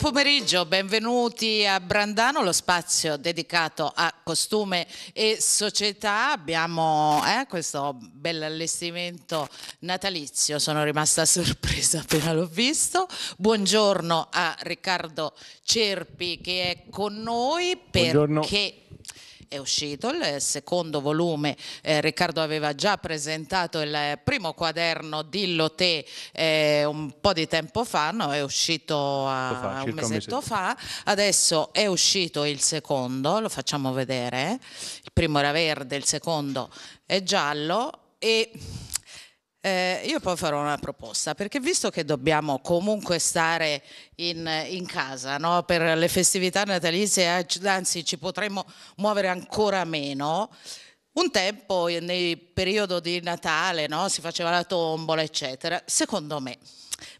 Buon pomeriggio, benvenuti a Brandano, lo spazio dedicato a costume e società. Abbiamo eh, questo bel allestimento natalizio, sono rimasta sorpresa appena l'ho visto. Buongiorno a Riccardo Cerpi che è con noi perché... Buongiorno è uscito il secondo volume, eh, Riccardo aveva già presentato il primo quaderno di te eh, un po' di tempo fa, no? è uscito fa, un, mesetto un fa, adesso è uscito il secondo, lo facciamo vedere, il primo era verde, il secondo è giallo e eh, io poi farò una proposta, perché visto che dobbiamo comunque stare in, in casa no? per le festività natalizie, eh, anzi ci potremmo muovere ancora meno, un tempo nel periodo di Natale no? si faceva la tombola, eccetera, secondo me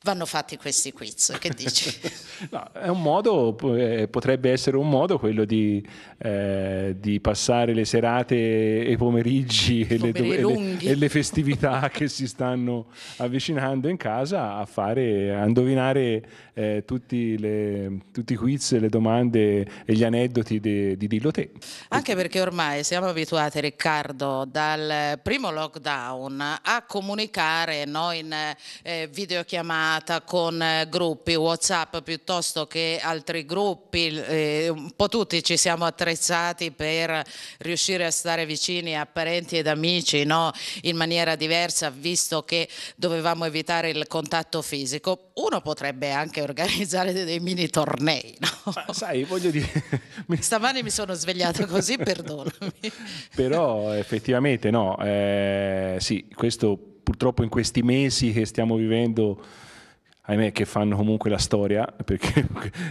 vanno fatti questi quiz, che dici? no, è un modo, eh, potrebbe essere un modo quello di, eh, di passare le serate e i pomeriggi e le, e, le, e le, festività che si stanno avvicinando in casa a fare, a indovinare eh, tutti, le, tutti, i quiz, le domande e gli aneddoti di, di Dillo Te. Anche perché ormai siamo abituati, Riccardo, dal primo lockdown a comunicare no, in eh, videochiamate chiamata con eh, gruppi WhatsApp piuttosto che altri gruppi, eh, un po' tutti ci siamo attrezzati per riuscire a stare vicini a parenti ed amici no? in maniera diversa, visto che dovevamo evitare il contatto fisico. Uno potrebbe anche organizzare dei mini tornei. No? Ma sai, voglio dire... Stamani mi sono svegliato così, perdonami. Però effettivamente no, eh, sì, questo purtroppo in questi mesi che stiamo vivendo, ahimè che fanno comunque la storia, perché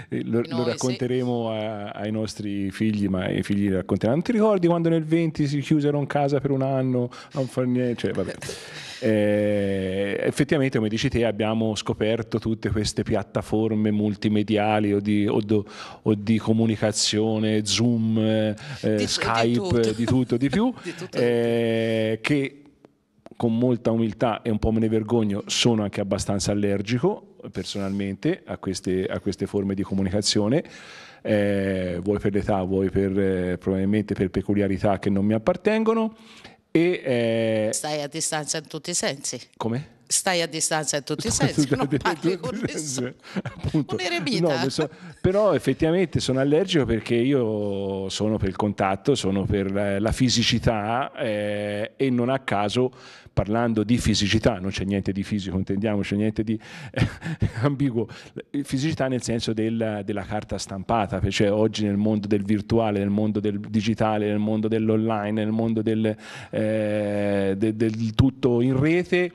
lo, Noi, lo racconteremo sì. a, ai nostri figli, ma i figli racconteranno, ti ricordi quando nel 20 si chiusero in casa per un anno, non far niente, cioè, vabbè. Eh, effettivamente, come dici te, abbiamo scoperto tutte queste piattaforme multimediali o di, o do, o di comunicazione, Zoom, eh, di, eh, Skype, di tutto. di tutto, di più, di tutto, eh, che con molta umiltà e un po' me ne vergogno, sono anche abbastanza allergico personalmente a queste, a queste forme di comunicazione, eh, vuoi per l'età, vuoi per, eh, probabilmente per peculiarità che non mi appartengono. E, eh... Stai a distanza in tutti i sensi. Come? Stai a distanza in tutti i sensi, non parli con nessuno. Un eremita. No, so, però effettivamente sono allergico perché io sono per il contatto, sono per la, eh, la fisicità eh, e non a caso parlando di fisicità, non c'è niente di fisico, intendiamoci, niente di eh, ambiguo, fisicità nel senso del, della carta stampata, cioè oggi nel mondo del virtuale, nel mondo del digitale, nel mondo dell'online, nel mondo del, eh, del, del tutto in rete,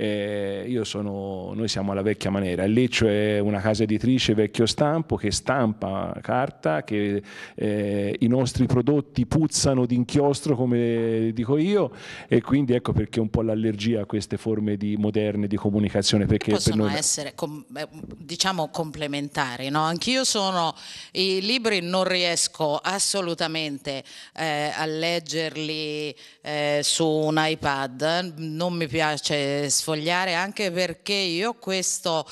eh, sono, noi siamo alla vecchia maniera. lì Leccio una casa editrice vecchio stampo che stampa carta, che eh, i nostri prodotti puzzano di inchiostro, come dico io, e quindi ecco perché un po' l'allergia a queste forme di, moderne di comunicazione. Perché possono per noi... essere, com eh, diciamo, complementari. No? Anch'io sono, i libri non riesco assolutamente eh, a leggerli eh, su un iPad, non mi piace sfruttare sfogliare anche perché io questo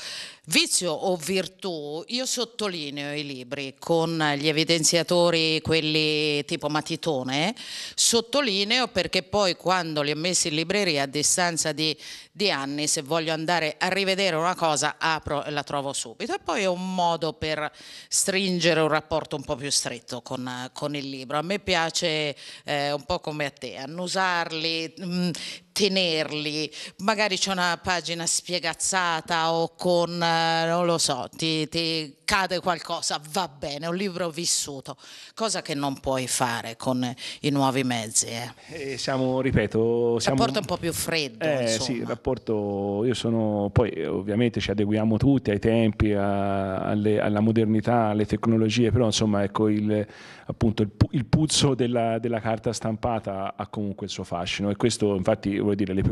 vizio o virtù, io sottolineo i libri con gli evidenziatori, quelli tipo matitone, sottolineo perché poi quando li ho messi in libreria a distanza di, di anni, se voglio andare a rivedere una cosa, apro e la trovo subito. E poi è un modo per stringere un rapporto un po' più stretto con, con il libro. A me piace eh, un po' come a te, annusarli, mh, mm, tenerli. Magari c'è una pagina spiegazzata o con, eh, non lo so, ti, ti, cade qualcosa, va bene, un libro vissuto, cosa che non puoi fare con i nuovi mezzi. Eh. eh siamo, ripeto, siamo... rapporto un po' più freddo. Eh, sì, il rapporto, io sono, poi eh, ovviamente ci adeguiamo tutti ai tempi, a, alle, alla modernità, alle tecnologie, però insomma ecco il, appunto, il, il puzzo della, della carta stampata ha comunque il suo fascino e questo infatti voglio dire, le,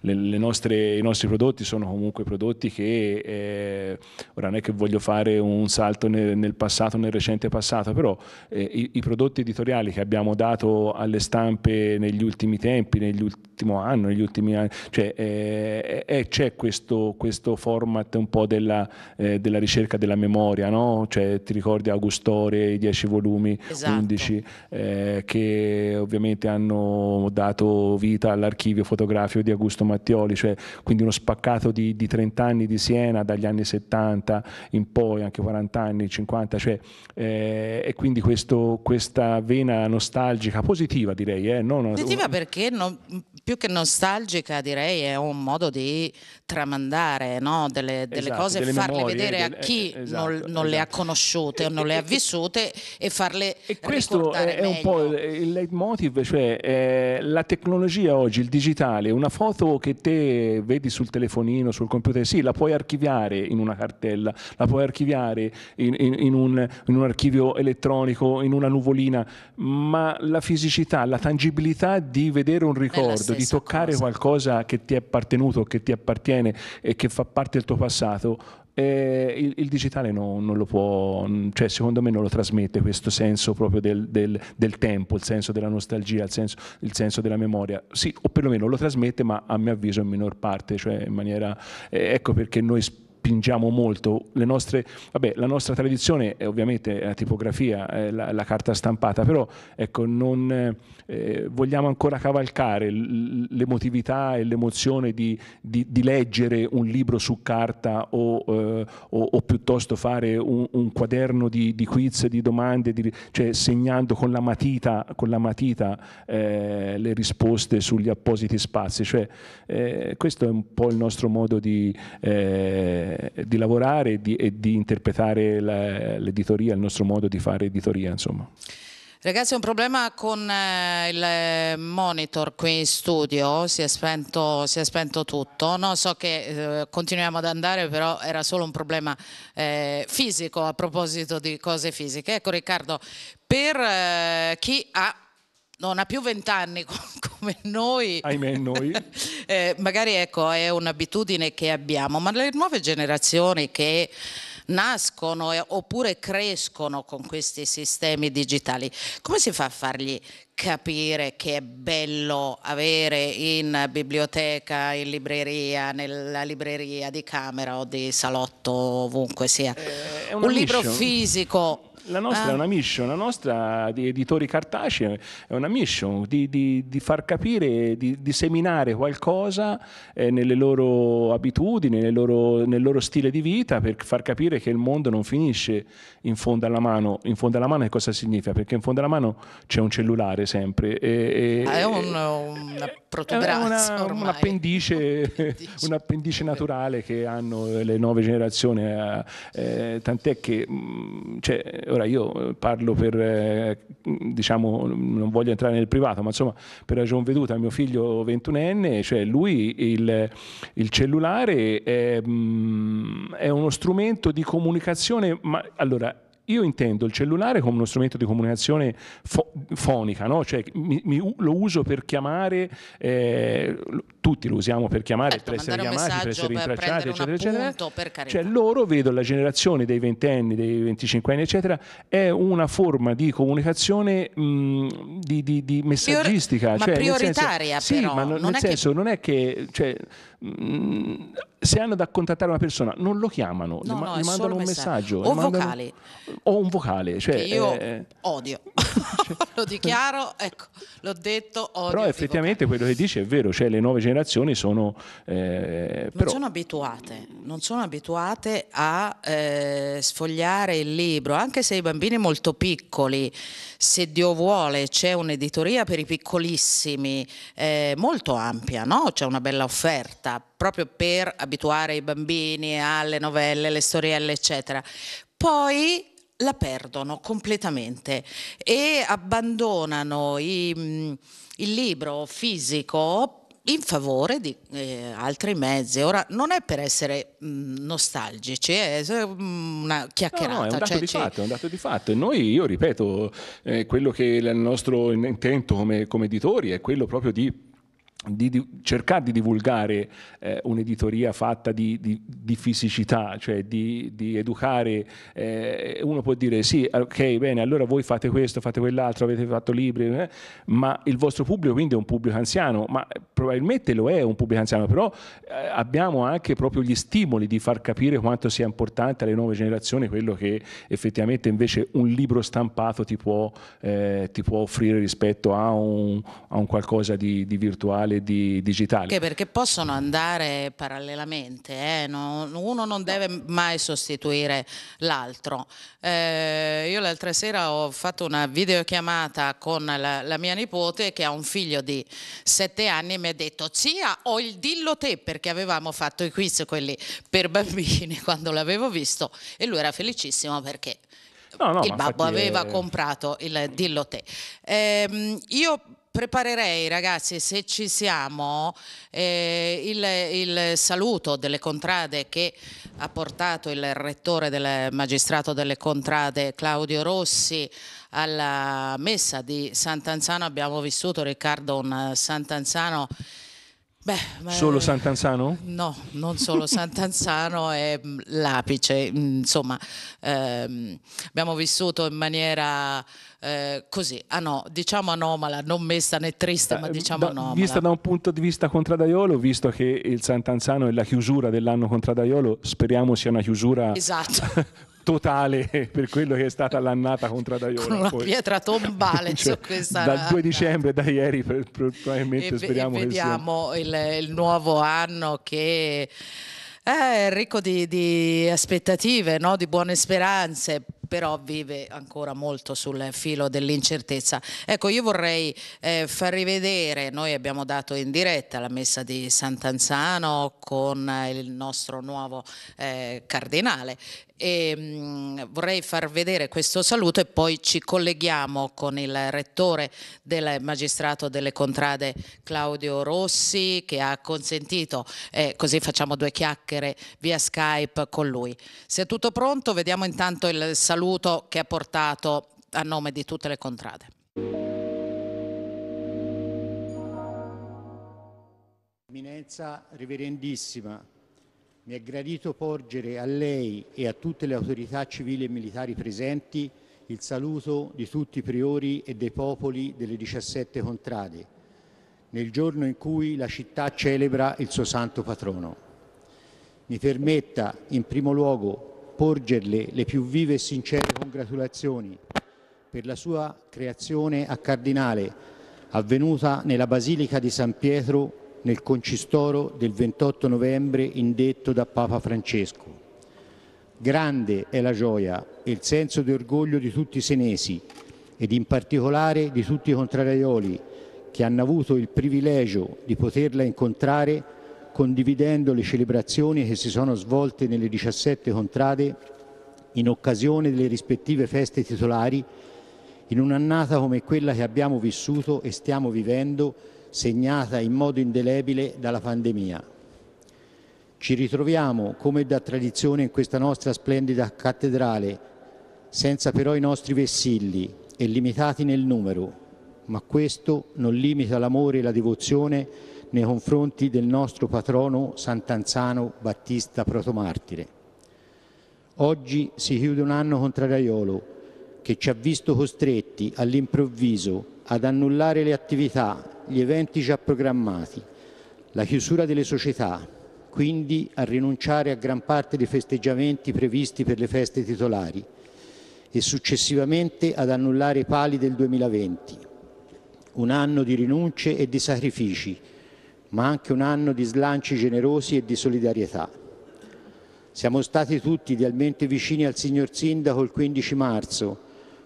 le, le nostre, i nostri prodotti sono comunque prodotti che eh, ora non è che voglio fare un salto nel, nel passato, nel recente passato, però eh, i, i, prodotti editoriali che abbiamo dato alle stampe negli ultimi tempi, negli ultimi anni, negli ultimi anni, cioè eh, eh, c'è questo, questo, format un po' della, eh, della ricerca della memoria, no? cioè, ti ricordi Augustore, i dieci volumi, esatto. 11, eh, che ovviamente hanno dato vita all'archivio fotografico cinematografico di Augusto Mattioli, cioè quindi uno spaccato di, di 30 anni di Siena dagli anni 70 in poi, anche 40 anni, 50, cioè, eh, e quindi questo, questa vena nostalgica, positiva direi. Eh, non, positiva perché non, più che nostalgica direi è un modo di tramandare no? delle, delle esatto, cose, delle farle memorie, vedere del, a chi esatto, eh, non, non esatto. le ha conosciute o non le ha esatto. vissute e farle e questo è, è un po' il leitmotiv, cioè eh, la tecnologia oggi, il digitale, digitale, una foto che te vedi sul telefonino, sul computer, sì, la puoi archiviare in una cartella, la puoi archiviare in, in, in, un, in un archivio elettronico, in una nuvolina, ma la fisicità, la tangibilità di vedere un ricordo, di toccare cosa. qualcosa che ti è appartenuto, che ti appartiene e che fa parte del tuo passato, eh, il, il, digitale no, non lo può, cioè secondo me non lo trasmette questo senso proprio del, del, del tempo, il senso della nostalgia, il senso, il senso, della memoria. Sì, o perlomeno lo trasmette, ma a mio avviso in minor parte, cioè in maniera... Eh, ecco perché noi spingiamo molto. Nostre, vabbè, la nostra tradizione è ovviamente la tipografia, eh, la, la, carta stampata, però ecco, non, eh, vogliamo ancora cavalcare l'emotività e l'emozione di, di, di, leggere un libro su carta o, eh, o, o piuttosto fare un, un quaderno di, di, quiz, di domande, cioè segnando con la matita, con la matita eh, le risposte sugli appositi spazi. Cioè, eh, questo è un po' il nostro modo di... Eh, eh, di lavorare e di, e di interpretare la, l'editoria, il nostro modo di fare editoria. Insomma. Ragazzi, un problema con eh, il monitor qui in studio, si è spento, si è spento tutto. No, so che eh, continuiamo ad andare, però era solo un problema eh, fisico a proposito di cose fisiche. Ecco Riccardo, per eh, chi ha non ha più vent'anni come noi, ahimè noi, eh, magari ecco, è un'abitudine che abbiamo, ma le nuove generazioni che nascono eh, oppure crescono con questi sistemi digitali, come si fa a fargli capire che è bello avere in biblioteca, in libreria, nella libreria di camera o di salotto, ovunque sia, eh, un libro fisico? La nostra ah. è una mission, la nostra di editori cartacei è una mission di, di, di far capire, di, di seminare qualcosa eh, nelle loro abitudini, nel loro, nel loro, stile di vita, per far capire che il mondo non finisce in fondo alla mano. In fondo alla mano che cosa significa? Perché in fondo alla mano c'è un cellulare sempre. E, e, ah, è un, un protobrazzo è una, un appendice, un appendice naturale che hanno le nuove generazioni. Eh, eh tant'è che mm, cioè, Ora io eh, parlo per, eh, diciamo, non voglio entrare nel privato, ma insomma per ragion veduta mio figlio 21enne, cioè lui il, il cellulare è, mm, è uno strumento di comunicazione, ma allora io intendo il cellulare come uno strumento di comunicazione fo- fonica, no? cioè, mi, mi, lo uso per chiamare, eh, tutti lo usiamo per chiamare, certo, per essere chiamati, per essere rintracciati, eccetera, appunto, eccetera. Cioè, loro vedo la generazione dei ventenni, dei venticinquenni, eccetera, è una forma di comunicazione mh, di, di, di, messaggistica. Prior- cioè, ma prioritaria, senso, però. Sì, ma no, non nel senso, che... non è che... Cioè, mh, mm, se hanno da contattare una persona non lo chiamano, no, ma, no, mandano un messaggio. O mandano, vocale. O un vocale. Cioè, io eh, eh. odio. Cioè, lo dichiaro, ecco, l'ho detto, odio. Però effettivamente vocali. quello che dici è vero, cioè le nuove generazioni sono... Eh, non, sono abituate, non sono abituate a eh, sfogliare il libro, anche se i bambini molto piccoli, se Dio vuole, c'è un'editoria per i piccolissimi eh, molto ampia, no? c'è una bella offerta testa proprio per abituare i bambini alle novelle, alle storielle, eccetera. Poi la perdono completamente e abbandonano i, mm, il libro fisico in favore di eh, altri mezzi. Ora non è per essere mh, mm, nostalgici, è una chiacchierata. No, no, è un cioè dato cioè, di ci... fatto, è un dato di fatto. E noi, io ripeto, eh, quello che il nostro intento come, come editori è quello proprio di di, di, cercare di divulgare eh, un'editoria fatta di, di, di, fisicità, cioè di, educare, eh, uno può dire sì, ah, ok, bene, allora voi fate questo, fate quell'altro, avete fatto libri, eh, ma il vostro pubblico quindi è un pubblico anziano, ma probabilmente lo è un pubblico anziano, però eh, abbiamo anche proprio gli stimoli di far capire quanto sia importante alle nuove generazioni quello che effettivamente invece un libro stampato ti può, eh, ti può offrire rispetto a un, a un qualcosa di virtuale digitale di digitale. Anche perché possono andare parallelamente, eh? no, uno non deve mai sostituire l'altro. Eh, io l'altra sera ho fatto una videochiamata con la, la, mia nipote che ha un figlio di sette anni e mi ha detto zia ho il dillo te perché avevamo fatto i quiz quelli per bambini quando l'avevo visto e lui era felicissimo perché... No, no, il babbo aveva è... comprato il dillo te. Eh, io preparerei ragazzi, se ci siamo, eh, il, il, saluto delle contrade che ha portato il rettore del magistrato delle contrade Claudio Rossi alla messa di Sant'Anzano. Abbiamo vissuto Riccardo un Sant'Anzano. Beh, solo Sant'Anzano? No, non solo Sant'Anzano, è mm, l'apice, insomma, ehm, abbiamo vissuto in maniera eh, così, ah no, diciamo anomala, non messa né triste, eh, ma eh, diciamo da, anomala. Vista da un punto di vista contradaiolo, visto che il Sant'Anzano è la chiusura dell'anno contradaiolo, speriamo sia una chiusura esatto. totale per quello che è stata l'annata contro Daiolo. Con una poi. pietra tombale cioè, su questa Dal 2 dicembre da ieri probabilmente e, speriamo e vediamo che sia... il, il nuovo anno che eh, è ricco di, di aspettative, no? di buone speranze, però vive ancora molto sul filo dell'incertezza. Ecco, io vorrei eh, far rivedere, noi abbiamo dato in diretta la messa di Sant'Anzano con il nostro nuovo eh, cardinale e mm, vorrei far vedere questo saluto e poi ci colleghiamo con il rettore del magistrato delle contrade Claudio Rossi che ha consentito, eh, così facciamo due chiacchiere via Skype con lui. Se è tutto pronto vediamo intanto il saluto che ha portato a nome di tutte le contrade. Eminenza Reverendissima, mi è gradito porgere a lei e a tutte le autorità civili e militari presenti il saluto di tutti i priori e dei popoli delle 17 contrade, nel giorno in cui la città celebra il suo santo patrono. Mi permetta in primo luogo porgerle le più vive e sincere congratulazioni per la sua creazione a cardinale avvenuta nella Basilica di San Pietro nel concistoro del 28 novembre indetto da Papa Francesco. Grande è la gioia e il senso di orgoglio di tutti i senesi ed in particolare di tutti i contrarioli che hanno avuto il privilegio di poterla incontrare condividendo le celebrazioni che si sono svolte nelle 17 contrade in occasione delle rispettive feste titolari in un'annata come quella che abbiamo vissuto e stiamo vivendo segnata in modo indelebile dalla pandemia. Ci ritroviamo, come da tradizione, in questa nostra splendida cattedrale, senza però i nostri vessilli e limitati nel numero, ma questo non limita l'amore e la devozione nei confronti del nostro patrono Sant'Anzano Battista Protomartire. Oggi si chiude un anno contrariolo che ci ha visto costretti all'improvviso ad annullare le attività gli eventi già programmati, la chiusura delle società, quindi a rinunciare a gran parte dei festeggiamenti previsti per le feste titolari e successivamente ad annullare i pali del 2020. Un anno di rinunce e di sacrifici, ma anche un anno di slanci generosi e di solidarietà. Siamo stati tutti idealmente vicini al signor Sindaco il 15 marzo,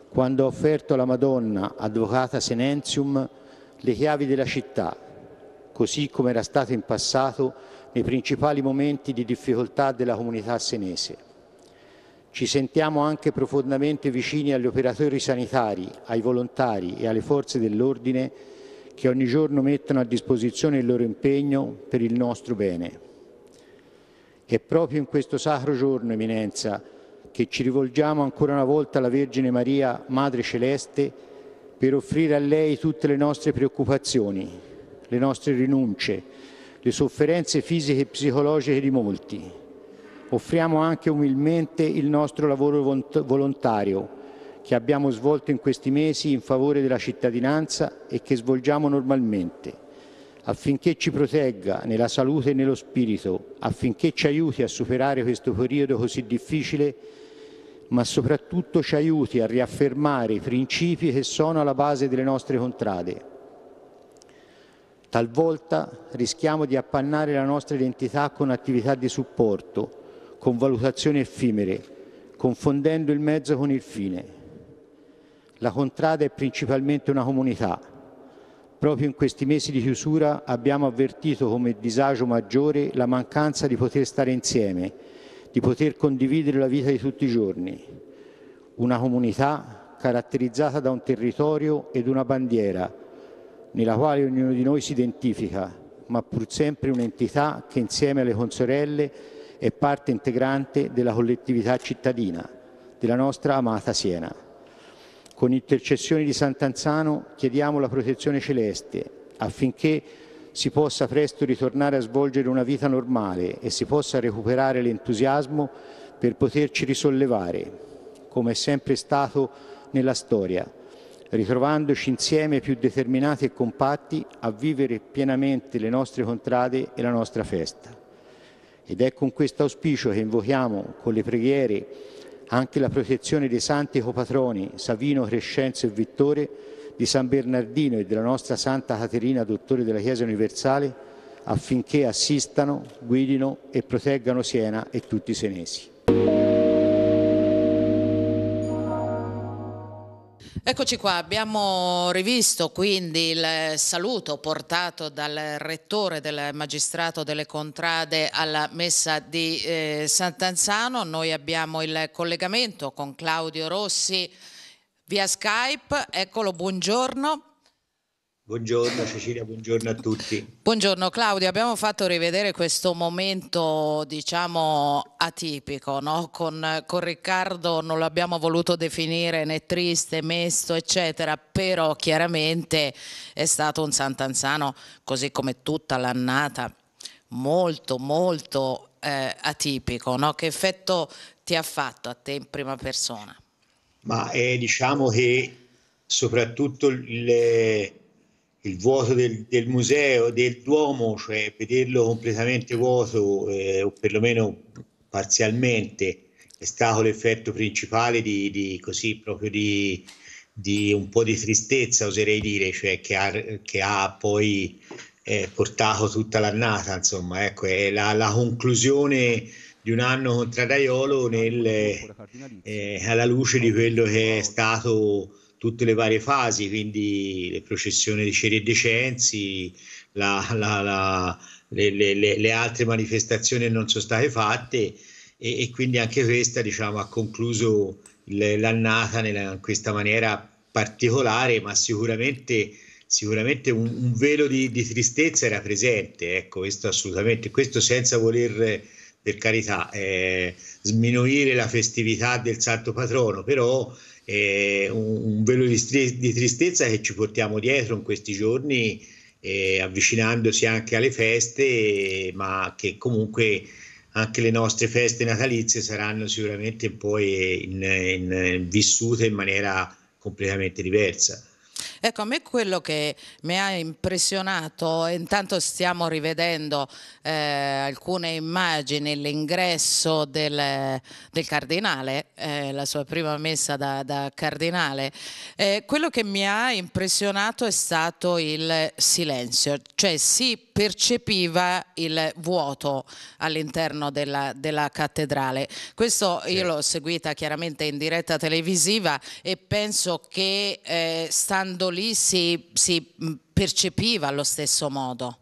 quando ha offerto alla Madonna, advocata Senensium, le chiavi della città, così come era stato in passato nei principali momenti di difficoltà della comunità senese. Ci sentiamo anche profondamente vicini agli operatori sanitari, ai volontari e alle forze dell'ordine che ogni giorno mettono a disposizione il loro impegno per il nostro bene. È proprio in questo sacro giorno, Eminenza, che ci rivolgiamo ancora una volta alla Vergine Maria, Madre Celeste, per offrire a lei tutte le nostre preoccupazioni, le nostre rinunce, le sofferenze fisiche e psicologiche di molti. Offriamo anche umilmente il nostro lavoro volontario che abbiamo svolto in questi mesi in favore della cittadinanza e che svolgiamo normalmente affinché ci protegga nella salute e nello spirito, affinché ci aiuti a superare questo periodo così difficile ma soprattutto ci aiuti a riaffermare i principi che sono alla base delle nostre contrade. Talvolta rischiamo di appannare la nostra identità con attività di supporto, con valutazioni effimere, confondendo il mezzo con il fine. La contrada è principalmente una comunità. Proprio in questi mesi di chiusura abbiamo avvertito come disagio maggiore la mancanza di poter stare insieme di poter condividere la vita di tutti i giorni. Una comunità caratterizzata da un territorio ed una bandiera, nella quale ognuno di noi si identifica, ma pur sempre un'entità che insieme alle consorelle è parte integrante della collettività cittadina, della nostra amata Siena. Con intercessioni di Sant'Anzano chiediamo la protezione celeste affinché si possa presto ritornare a svolgere una vita normale e si possa recuperare l'entusiasmo per poterci risollevare, come è sempre stato nella storia, ritrovandoci insieme più determinati e compatti a vivere pienamente le nostre contrade e la nostra festa. Ed è con questo auspicio che invochiamo con le preghiere anche la protezione dei santi copatroni Savino, Crescenzo e Vittore, di San Bernardino e della nostra Santa Caterina, dottore della Chiesa Universale, affinché assistano, guidino e proteggano Siena e tutti i senesi. Eccoci qua, abbiamo rivisto quindi il saluto portato dal rettore del magistrato delle contrade alla messa di eh, Sant'Anzano. Noi abbiamo il collegamento con Claudio Rossi via Skype. Eccolo, buongiorno. Buongiorno Cecilia, buongiorno a tutti. Buongiorno Claudio, abbiamo fatto rivedere questo momento diciamo atipico, no? con, con, Riccardo non l'abbiamo voluto definire né triste, mesto eccetera, però chiaramente è stato un Sant'Anzano così come tutta l'annata molto molto eh, atipico, no? che effetto ti ha fatto a te in prima persona? ma è diciamo che soprattutto il, il vuoto del, del, museo, del Duomo, cioè vederlo completamente vuoto eh, o perlomeno parzialmente, è stato l'effetto principale di, di così proprio di, di, un po' di tristezza, oserei dire, cioè che ha, che ha poi eh, portato tutta l'annata, insomma, ecco, è la, la conclusione di un anno con Tradaiolo nel, eh, eh, alla luce di quello che è stato tutte le varie fasi, quindi le processioni di Ceri e Decenzi, la, la, la, le, le, le, altre manifestazioni non sono state fatte e, e quindi anche questa diciamo, ha concluso l'annata nella, in questa maniera particolare, ma sicuramente, sicuramente un, un, velo di, di, tristezza era presente, ecco, questo assolutamente, questo senza voler per carità, eh, sminuire la festività del santo patrono, però è eh, un, un, velo di, stri- di, tristezza che ci portiamo dietro in questi giorni, eh, avvicinandosi anche alle feste, ma che comunque anche le nostre feste natalizie saranno sicuramente poi in, in, in, vissute in maniera completamente diversa. Ecco, a me quello che mi ha impressionato, intanto stiamo rivedendo eh, alcune immagini, l'ingresso del, del cardinale, eh, la sua prima messa da, da cardinale, eh, quello che mi ha impressionato è stato il silenzio, cioè si percepiva il vuoto all'interno della, della, cattedrale. Questo io l'ho seguita chiaramente in diretta televisiva e penso che eh, stando lì si, si mm, percepiva allo stesso modo.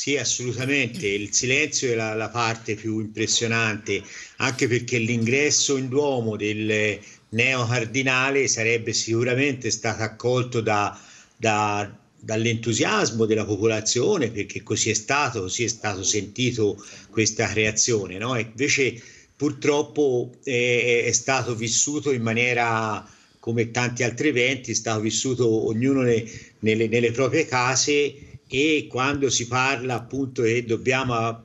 Sì, assolutamente, il silenzio è la, la, parte più impressionante, anche perché l'ingresso in Duomo del neocardinale sarebbe sicuramente stato accolto da, da, dall'entusiasmo della popolazione, perché così è stato, così è stato sentito questa creazione, no? E invece purtroppo è, è stato vissuto in maniera come tanti altri eventi, sta vissuto ognuno ne, nelle, nelle, proprie case e quando si parla appunto che dobbiamo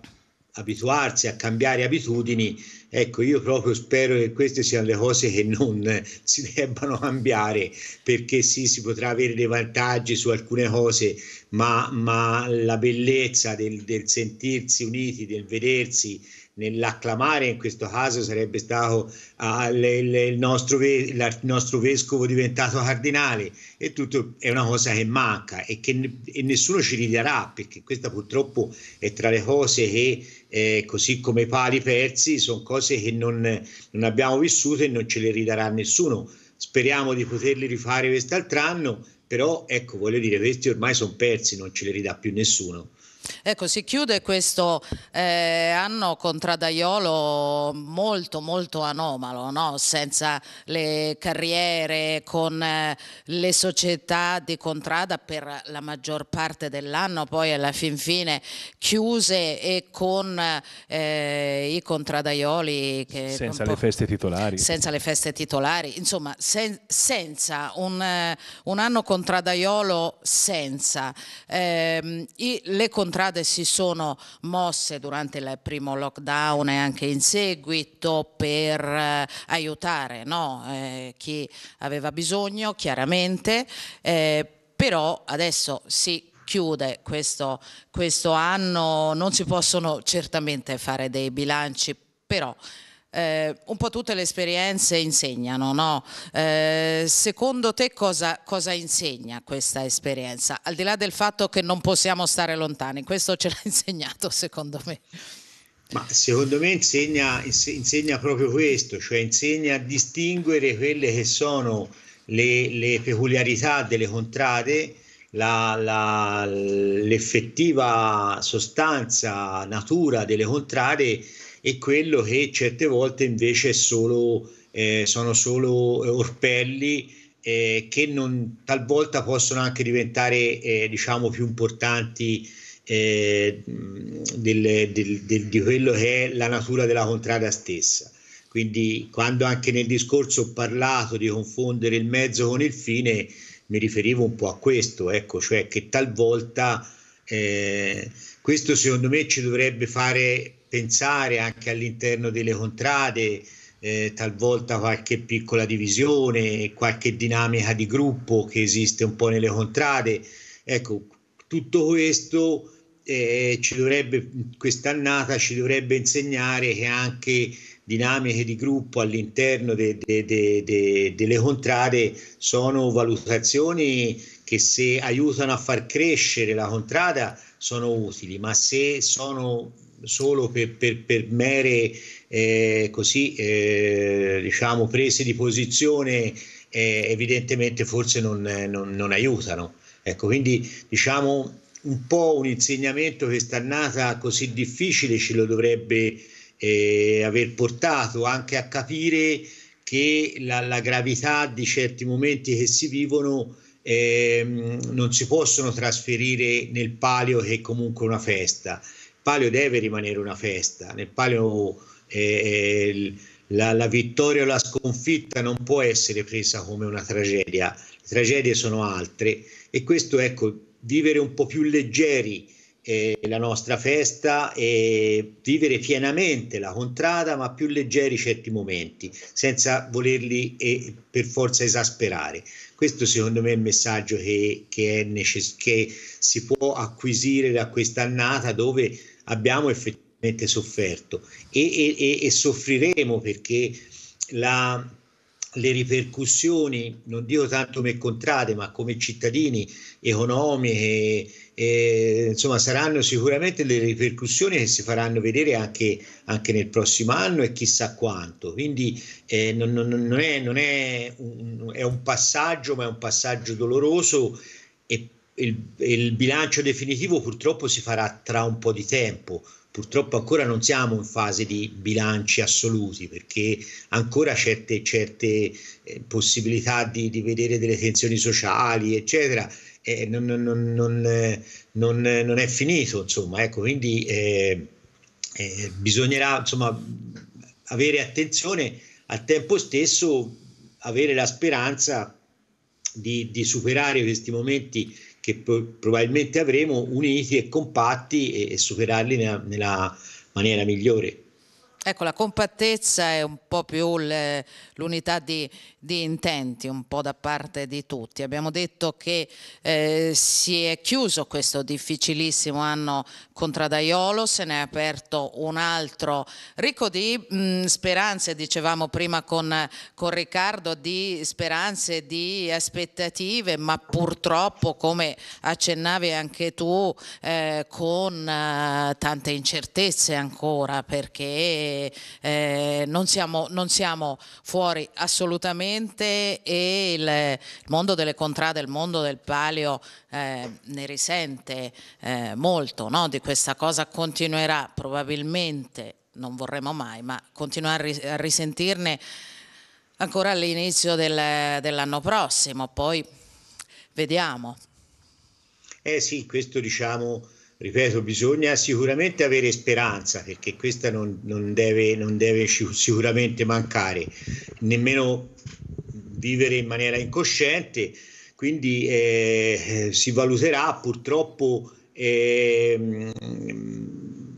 abituarsi a cambiare abitudini, ecco io proprio spero che queste siano le cose che non si debbano cambiare perché sì si potrà avere dei vantaggi su alcune cose, ma, ma la bellezza del, del sentirsi uniti, del vedersi, nell'acclamare, in questo caso sarebbe stato uh, le, le, il, nostro il, nostro vescovo diventato cardinale e tutto è una cosa che manca e che e nessuno ci ridarà perché questa purtroppo è tra le cose che eh, così come i pali persi sono cose che non, non abbiamo vissuto e non ce le ridarà nessuno. Speriamo di poterli rifare quest'altro anno, però ecco, voglio dire, questi ormai sono persi, non ce le ridà più nessuno. Ecco, si chiude questo eh, anno con Tradaiolo molto molto anomalo, no? senza le carriere, con eh, le società di contrada per la maggior parte dell'anno, poi alla fin fine chiuse e con eh, i contradaioli. Che senza le feste titolari. Senza le feste titolari, insomma sen senza un, eh, un, anno contradaiolo senza. Ehm, I, le Contradaioli incontrate, si sono mosse durante il primo lockdown e anche in seguito per eh, aiutare no? eh, chi aveva bisogno, chiaramente, eh, però adesso si chiude questo, questo anno, non si possono certamente fare dei bilanci, però eh, un po' tutte le esperienze insegnano, no? Eh, secondo te cosa, cosa, insegna questa esperienza? Al di là del fatto che non possiamo stare lontani, questo ce l'ha insegnato secondo me. Ma secondo me insegna, insegna proprio questo, cioè insegna a distinguere quelle che sono le, le peculiarità delle contrade la, la, l'effettiva sostanza, natura delle contrade e quello che certe volte invece solo, eh, sono solo orpelli eh, che non, talvolta possono anche diventare eh, diciamo più importanti eh, del, del, del, di quello che è la natura della contrada stessa. Quindi quando anche nel discorso ho parlato di confondere il mezzo con il fine, mi riferivo un po' a questo, ecco, cioè che talvolta eh, questo secondo me ci dovrebbe fare pensare anche all'interno delle contrade, eh, talvolta qualche piccola divisione, qualche dinamica di gruppo che esiste un po' nelle contrade. Ecco, tutto questo eh, ci dovrebbe, quest'annata ci dovrebbe insegnare che anche dinamiche di gruppo all'interno de, de, de, delle contrade sono valutazioni che se aiutano a far crescere la contrada sono utili, ma se sono solo per, per, per mere eh, così, eh, diciamo prese di posizione eh, evidentemente forse non, eh, non, non, aiutano. Ecco, quindi diciamo un po' un insegnamento che sta nata così difficile ce lo dovrebbe eh, aver portato anche a capire che la, la, gravità di certi momenti che si vivono ehm, non si possono trasferire nel palio che è comunque una festa palio deve rimanere una festa, nel palio eh, eh la, la, vittoria o la sconfitta non può essere presa come una tragedia, le tragedie sono altre e questo ecco, vivere un po' più leggeri eh, la nostra festa e vivere pienamente la contrada ma più leggeri certi momenti senza volerli eh, per forza esasperare. Questo secondo me è il messaggio che, che, necess- che si può acquisire da quest'annata dove abbiamo effettivamente sofferto e, e, e soffriremo perché la, le ripercussioni, non dico tanto come contrade, ma come cittadini, economiche, eh, insomma, saranno sicuramente le ripercussioni che si faranno vedere anche, anche nel prossimo anno e chissà quanto. Quindi eh, non, non, non, è, non è, un, è un passaggio, ma è un passaggio doloroso il, il bilancio definitivo purtroppo si farà tra un po' di tempo, purtroppo ancora non siamo in fase di bilanci assoluti perché ancora certe, certe eh, possibilità di, di, vedere delle tensioni sociali eccetera eh, non, non, non, eh, eh, non, è finito insomma ecco quindi eh, bisognerà insomma avere attenzione al tempo stesso avere la speranza di, di superare questi momenti che probabilmente avremo uniti e compatti e, e superarli nella, nella maniera migliore. Ecco, la compattezza è un po' più l'unità di, di, intenti, un po' da parte di tutti. Abbiamo detto che eh, si è chiuso questo difficilissimo anno contro Daiolo, se ne è aperto un altro ricco di mh, mm, speranze, dicevamo prima con, con Riccardo, di speranze, di aspettative, ma purtroppo, come accennavi anche tu, eh, con eh, tante incertezze ancora, perché eh, non, siamo, non, siamo, fuori assolutamente e il, il mondo delle contrade, il mondo del palio eh, ne risente eh, molto no? di questa cosa, continuerà probabilmente, non vorremmo mai, ma continuerà a risentirne ancora all'inizio del, dell'anno prossimo, poi vediamo. Eh sì, questo diciamo ripeto, bisogna sicuramente avere speranza perché questa non, non, deve, non deve sicuramente mancare, nemmeno vivere in maniera incosciente, quindi eh, si valuterà purtroppo. Eh,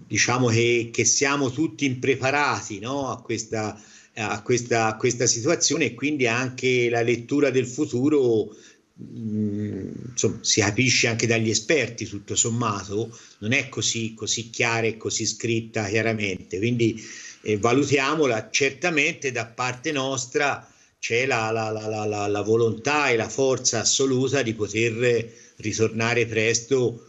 diciamo che, che, siamo tutti impreparati no? a, questa, a, questa, a questa situazione e quindi anche la lettura del futuro Mm, insomma, si capisce anche dagli esperti, tutto sommato, non è così, così chiara e così scritta chiaramente. Quindi eh, valutiamola, certamente da parte nostra c'è la, la, la, la, volontà e la forza assoluta di poter ritornare presto,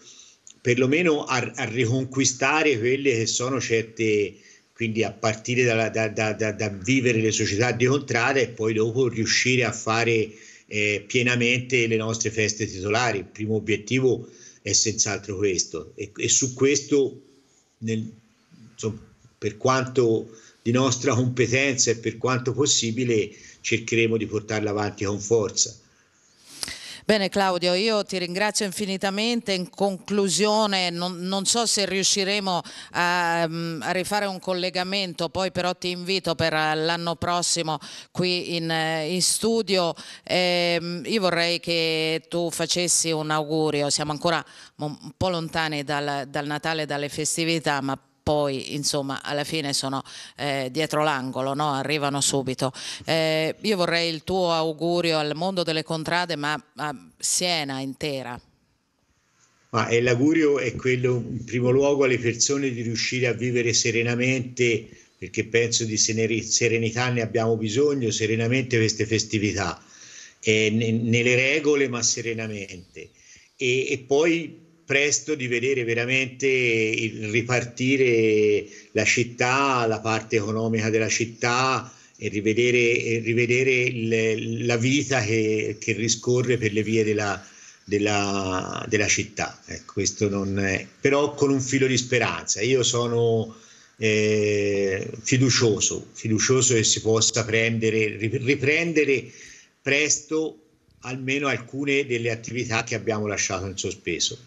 perlomeno a, a riconquistare quelle che sono certe quindi a partire da, da, da, da, vivere le società di contrada e poi dopo riuscire a fare eh, pienamente le nostre feste titolari. Il primo obiettivo è senz'altro questo e, e su questo, nel, insomma, per quanto di nostra competenza e per quanto possibile, cercheremo di portarla avanti con forza. Bene Claudio, io ti ringrazio infinitamente. In conclusione non, non so se riusciremo a, mm, a, rifare un collegamento, poi però ti invito per eh, l'anno prossimo qui in, eh, in studio. Eh, io vorrei che tu facessi un augurio, siamo ancora un po' lontani dal, dal Natale, dalle festività, ma poi insomma alla fine sono eh, dietro l'angolo, no? arrivano subito. Eh, io vorrei il tuo augurio al mondo delle contrade, ma a Siena intera. Ma l'augurio è quello in primo luogo alle persone di riuscire a vivere serenamente, perché penso di serenità ne abbiamo bisogno, serenamente queste festività, eh, nelle regole ma serenamente. e, e poi presto di vedere veramente il ripartire la città, la parte economica della città e rivedere, e rivedere le, la vita che, che, riscorre per le vie della, della, della città. Eh, questo non è, però con un filo di speranza. Io sono eh, fiducioso, fiducioso che si possa prendere, riprendere presto almeno alcune delle attività che abbiamo lasciato in sospeso.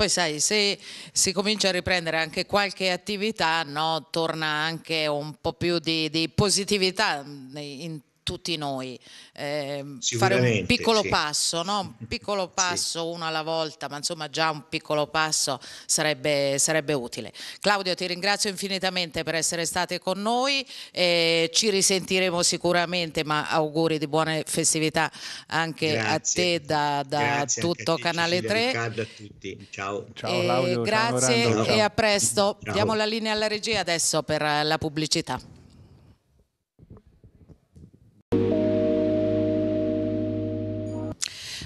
Poi sai, se si comincia a riprendere anche qualche attività, no, torna anche un po' più di, di positività in tutti noi, eh, fare un piccolo sì. passo, no? un piccolo passo sì. uno alla volta, ma insomma già un piccolo passo sarebbe, sarebbe utile. Claudio ti ringrazio infinitamente per essere state con noi, eh, ci risentiremo sicuramente, ma auguri di buone festività anche grazie. a te da, da tutto te, Canale Cecilia 3. Ciao. Ciao, Claudio, grazie ciao, e a presto. Ciao. Diamo la linea alla regia adesso per la pubblicità.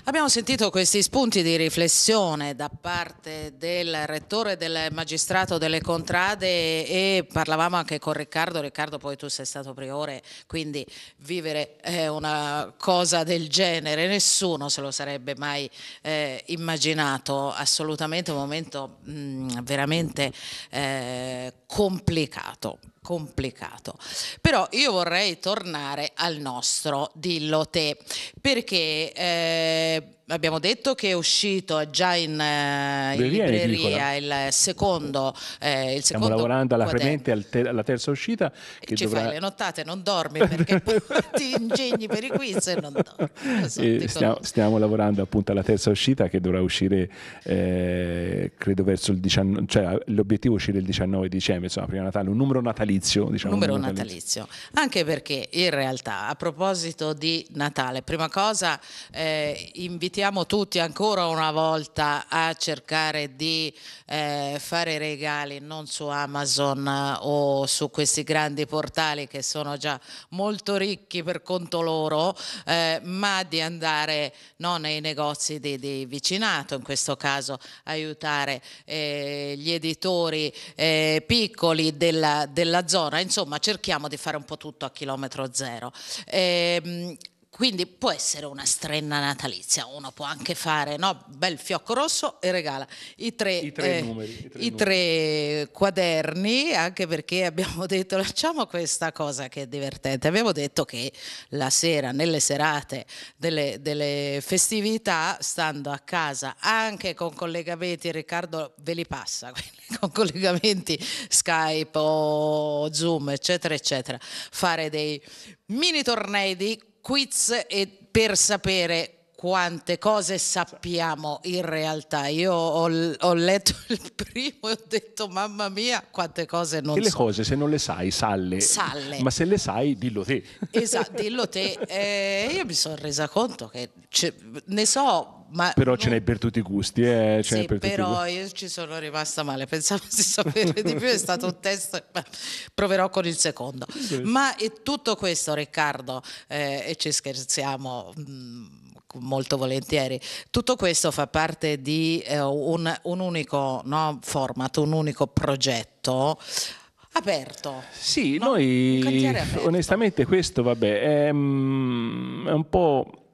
Abbiamo sentito questi spunti di riflessione da parte del rettore del magistrato delle contrade e parlavamo anche con Riccardo, Riccardo poi tu sei stato priore, quindi vivere eh, una cosa del genere, nessuno se lo sarebbe mai eh, immaginato, assolutamente un momento mh, mm, veramente eh, complicato complicato. Però io vorrei tornare al nostro, dillo te, perché... Eh, abbiamo detto che è uscito già in, eh, in libreria il secondo, eh, il secondo lavorando alla, te- alla terza uscita che ci dovrà... fai le nottate non dormi perché ti ingegni per i quiz e non dormi so, stiamo, stiamo, lavorando appunto alla terza uscita che dovrà uscire eh, credo verso il 19 cioè l'obiettivo è uscire il 19 dicembre insomma prima Natale un numero natalizio diciamo, un numero natalizio. natalizio. anche perché in realtà a proposito di Natale prima cosa eh, invitiamo invitiamo tutti ancora una volta a cercare di eh, fare regali non su Amazon eh, o su questi grandi portali che sono già molto ricchi per conto loro, eh, ma di andare no, nei negozi di, di, vicinato, in questo caso aiutare eh, gli editori eh, piccoli della, della, zona, insomma cerchiamo di fare un po' tutto a chilometro zero. Ehm, quindi può essere una strenna natalizia, uno può anche fare no, bel fiocco rosso e regala i tre, I tre eh, numeri, i, tre, i tre, quaderni, anche perché abbiamo detto facciamo questa cosa che è divertente. Abbiamo detto che la sera, nelle serate delle, delle festività, stando a casa anche con collegamenti, Riccardo ve li passa, con collegamenti Skype o Zoom, eccetera, eccetera, fare dei mini tornei di quiz e per sapere quante cose sappiamo in realtà. Io ho, ho, letto il primo e ho detto mamma mia quante cose non e so. le cose se non le sai salle. salle. Ma se le sai dillo te. Esatto, dillo te. Eh, io mi sono resa conto che ne so ma però non... ce n'è per tutti i gusti, eh? ce sì, per però tutti... io ci sono rimasta male, pensavo di sapere di più, è stato un test, proverò con il secondo. Sì. Ma tutto questo Riccardo, eh, e ci scherziamo... Mh, mm, molto volentieri. Tutto questo fa parte di eh, un, un, unico no, format, un unico progetto aperto. Sì, no? noi aperto. onestamente questo vabbè, è, mm, è un po'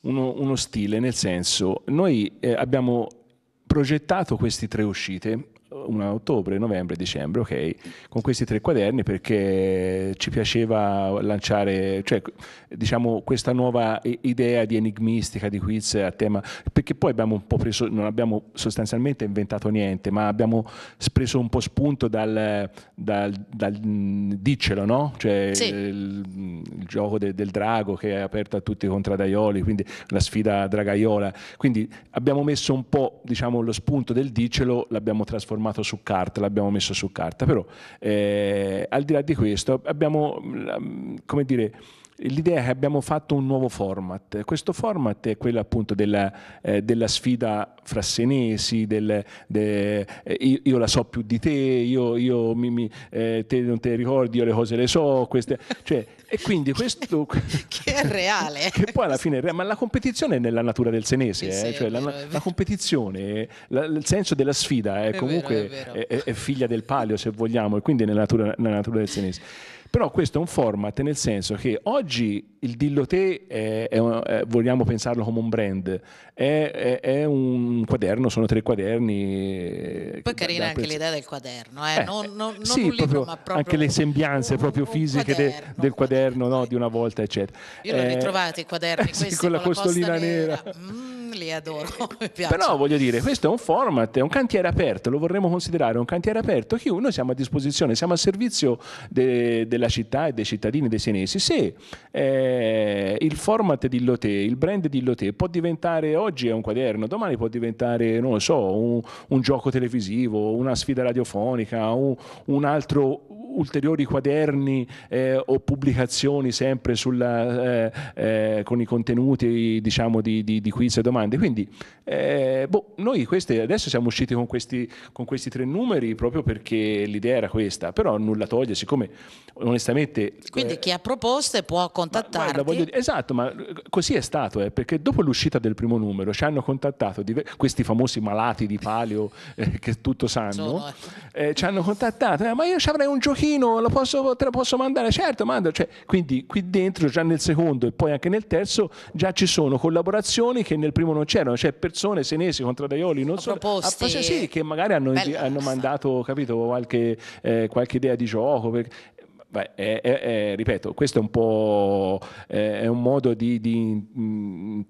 uno, uno, stile, nel senso noi eh, abbiamo progettato queste tre uscite una ottobre, novembre, dicembre, ok, con questi tre quaderni perché ci piaceva lanciare, cioè, diciamo, questa nuova idea di enigmistica, di quiz a tema, perché poi abbiamo un po' preso, non abbiamo sostanzialmente inventato niente, ma abbiamo preso un po' spunto dal, dal, dal diccelo, no? Cioè, sì. il, il, gioco de, del drago che è aperto a tutti contro Daioli, quindi la sfida dragaiola, quindi abbiamo messo un po', diciamo, lo spunto del diccelo, l'abbiamo trasformato formato su carta, l'abbiamo messo su carta, però eh, al di là di questo abbiamo, come dire, l'idea è che abbiamo fatto un nuovo format. Questo format è quello appunto della, eh, della sfida fra senesi, del, de, eh, io, io, la so più di te, io, io mi, mi, eh, te non te le ricordi, io le cose le so, queste, cioè, e quindi questo... che è reale. che poi alla fine è reale, ma la competizione è nella natura del senese, sì, eh, cioè, vero, la, la, competizione, la, il senso della sfida è, è comunque vero, è, è, figlia del palio se vogliamo, e quindi è nella natura, nella natura del senese. Però questo è un format nel senso che oggi il Dillo Te è, è, è, vogliamo pensarlo come un brand, è, un quaderno, sono tre quaderni. Eh, Poi carina anche l'idea del quaderno, eh? Eh, non, eh, non, sì, non libro, proprio, proprio anche le sembianze un, proprio fisiche quaderno, de, del quaderno, quaderno no, di una volta, eccetera. Io l'ho eh, ritrovato i quaderni, sì, con la costolina nera. nera. Mm, li adoro, eh, mi Però voglio dire, questo è un format, è un cantiere aperto, lo vorremmo considerare un cantiere aperto, che noi siamo a disposizione, siamo a servizio de, della città e dei cittadini dei senesi. Se, eh, eh, il format di Lotte, il brand di Lotte può diventare, oggi è un quaderno, domani può diventare, non lo so, un, un gioco televisivo, una sfida radiofonica, un, un altro ulteriori quaderni eh, o pubblicazioni sempre sulla, eh, eh, con i contenuti diciamo, di, di, di, quiz e domande. Quindi eh, boh, noi queste, adesso siamo usciti con questi, con questi, tre numeri proprio perché l'idea era questa, però nulla toglie, siccome onestamente... Quindi eh, chi ha proposte può contattarti. Ma, guarda, esatto, ma così è stato, perché dopo l'uscita del primo numero ci hanno contattato diver- questi famosi malati di palio che tutto sanno, ci hanno contattato, ma io ci avrei un giochino giochino, lo posso, te lo posso mandare? Certo, manda. Cioè, quindi qui dentro, già nel secondo e poi anche nel terzo, già ci sono collaborazioni che nel primo non c'erano, cioè persone senesi contro Daioli, non so, proposti... ah, cioè, sì, che magari hanno, hanno mandato, capito, qualche, eh, qualche idea di gioco. Perché, Beh, è, è, è, ripeto, questo è un po' è, un modo di, di mm,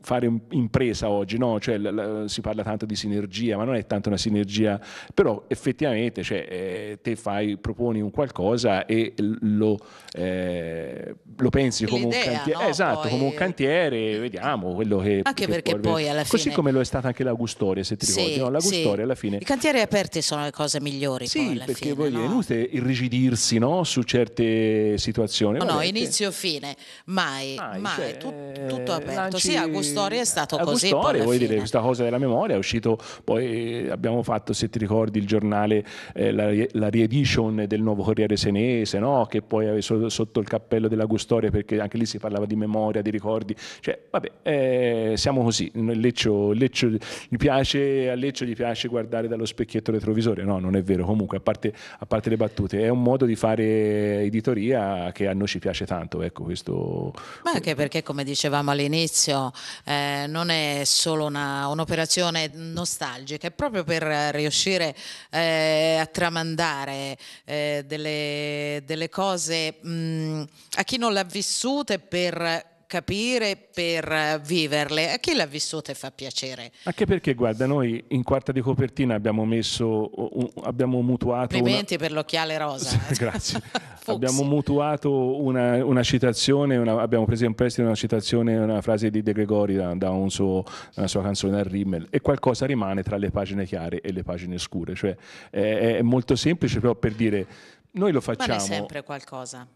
fare impresa oggi, no? cioè, la, la, si parla tanto di sinergia, ma non è tanto una sinergia, però effettivamente cioè, eh, te fai, proponi un qualcosa e lo, eh, lo pensi come un, cantiere, no? esatto, poi... come un cantiere, vediamo quello che... Anche che perché può... poi alla Così fine... come lo è stata anche la Gustoria, se ti sì, ricordi, no? la Gustoria sì. alla fine... I cantieri aperti sono le cose migliori. Sì, perché fine, voglio, no? è inutile irrigidirsi, no? su certe situazioni. No, no, inizio fine, mai, mai, mai cioè, tutto aperto. Lanci... Sì, Agustori è stato Agustori, così. Agustori, vuoi dire, questa cosa della memoria è uscito, poi eh, abbiamo fatto, se ti ricordi, il giornale, eh, la, la re-edition del nuovo Corriere Senese, no? che poi aveva sotto il cappello della Gustoria, perché anche lì si parlava di memoria, di ricordi. Cioè, vabbè, eh, siamo così. Leccio, Leccio, gli piace, a Leccio gli piace guardare dallo specchietto retrovisore. No, non è vero. Comunque, a parte, a parte le battute, è un modo di fare editoria che a noi ci piace tanto. Ecco, questo... Ma anche perché, come dicevamo all'inizio, eh, non è solo una, un'operazione nostalgica, è proprio per riuscire eh, a tramandare eh, delle, delle, cose mh, a chi non l'ha vissute per capire, per viverle. A chi l'ha vissuta e fa piacere. Anche perché, guarda, noi in quarta di copertina abbiamo messo, abbiamo mutuato... Complimenti una... per l'occhiale rosa. Grazie. abbiamo mutuato una, una citazione, una, abbiamo preso in prestito una citazione, una frase di De Gregori da, da un suo, una sua canzone al Rimmel e qualcosa rimane tra le pagine chiare e le pagine scure. Cioè, è, è molto semplice però per dire... Noi lo facciamo. Ma sempre qualcosa.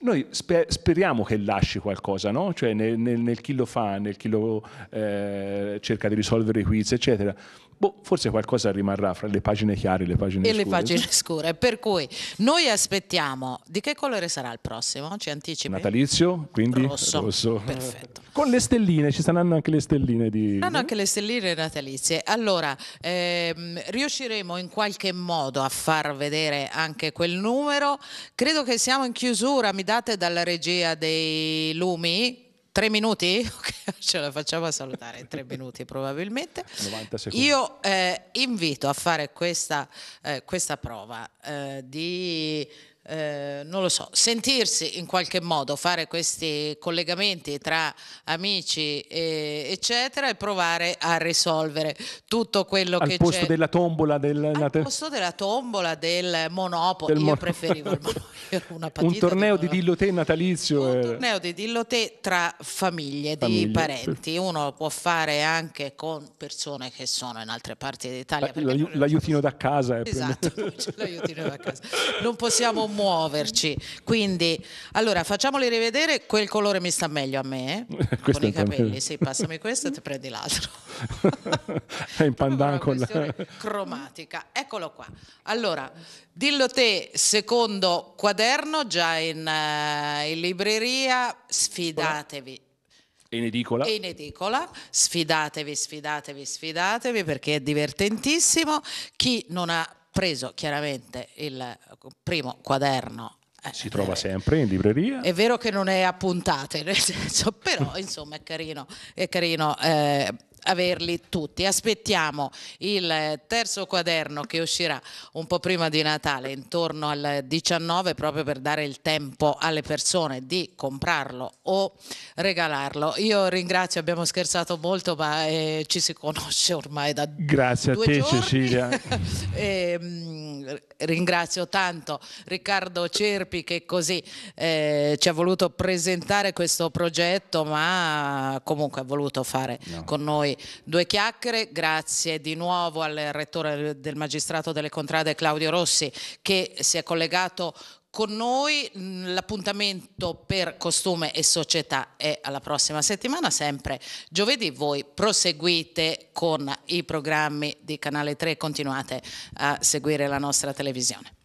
Noi sper speriamo che lasci qualcosa, no? cioè nel, nel, nel, chi lo fa, nel chi lo eh, cerca di risolvere i quiz, eccetera boh, forse qualcosa rimarrà fra le pagine chiare e le pagine e scure. E le pagine scure. Per cui noi aspettiamo. Di che colore sarà il prossimo? Ci anticipi? Natalizio, quindi rosso. rosso. Perfetto. Con le stelline, ci saranno anche le stelline di... Saranno ah, anche le stelline natalizie. Allora, ehm, riusciremo in qualche modo a far vedere anche quel numero. Credo che siamo in chiusura, mi date dalla regia dei lumi? tre minuti? Ce la facciamo a salutare in tre minuti probabilmente. Io eh, invito a fare questa, eh, questa prova eh, di eh, non lo so, sentirsi in qualche modo, fare questi collegamenti tra amici, e, eccetera, e provare a risolvere tutto quello al che c'è. Al posto della tombola del... Al posto della tombola del Monopoli, del io mon... preferivo il Monopoli. un torneo di, di dillo te natalizio. Un eh... torneo di dillo te tra famiglie, famiglie, di parenti. Uno può fare anche con persone che sono in altre parti d'Italia. Eh, l'aiutino da casa. Eh, esatto, l'aiutino da casa. Non possiamo muoverci. Quindi, allora, facciamoli rivedere, quel colore mi sta meglio a me, eh? con i capelli, sì, passami questo e ti prendi l'altro. è in pandan con la... cromatica. Eccolo qua. Allora, dillo te, secondo quaderno, già in, uh, in libreria, sfidatevi. In edicola. In edicola, sfidatevi, sfidatevi, sfidatevi perché è divertentissimo. Chi non ha preso chiaramente il eh, primo quaderno eh, si trova eh, sempre in libreria. È vero che non è a puntate, nel senso, però insomma è carino, è carino eh, averli tutti. Aspettiamo il eh, terzo quaderno che uscirà un po' prima di Natale, intorno al 19, proprio per dare il tempo alle persone di comprarlo o regalarlo. Io ringrazio, abbiamo scherzato molto, ma eh, ci si conosce ormai da Grazie due a te giorni. Cecilia. e, ehm, ringrazio tanto Riccardo Cerpi che così eh, ci ha voluto presentare questo progetto, ma comunque ha voluto fare no. con noi due chiacchiere, grazie di nuovo al rettore del magistrato delle contrade Claudio Rossi che si è collegato con noi. L'appuntamento per costume e società è alla prossima settimana, sempre giovedì. Voi proseguite con i programmi di Canale 3 e continuate a seguire la nostra televisione.